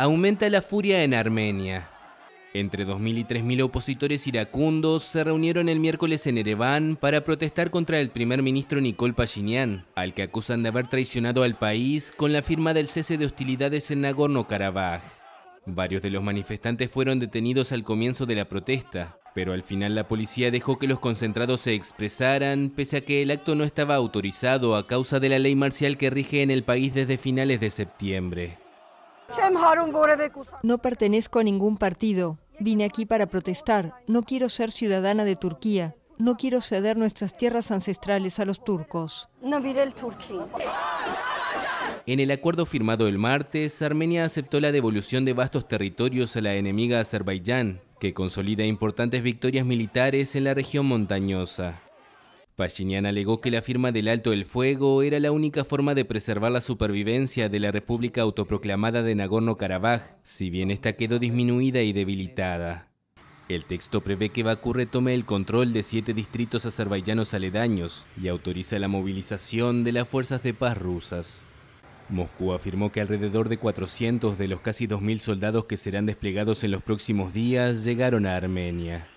aumenta la furia en Armenia. Entre 2.000 y 3.000 opositores iracundos se reunieron el miércoles en Ereván para protestar contra el primer ministro Nicole Pashinyan, al que acusan de haber traicionado al país con la firma del cese de hostilidades en Nagorno-Karabaj. Varios de los manifestantes fueron detenidos al comienzo de la protesta, pero al final la policía dejó que los concentrados se expresaran, pese a que el acto no estaba autorizado a causa de la ley marcial que rige en el país desde finales de septiembre. No pertenezco a ningún partido. Vine aquí para protestar. No quiero ser ciudadana de Turquía. No quiero ceder nuestras tierras ancestrales a los turcos. En el acuerdo firmado el martes, Armenia aceptó la devolución de vastos territorios a la enemiga Azerbaiyán, que consolida importantes victorias militares en la región montañosa. Pashinyan alegó que la firma del alto el fuego era la única forma de preservar la supervivencia de la República Autoproclamada de Nagorno-Karabaj, si bien esta quedó disminuida y debilitada. El texto prevé que Bakú retome el control de siete distritos azerbaiyanos aledaños y autoriza la movilización de las fuerzas de paz rusas. Moscú afirmó que alrededor de 400 de los casi 2.000 soldados que serán desplegados en los próximos días llegaron a Armenia.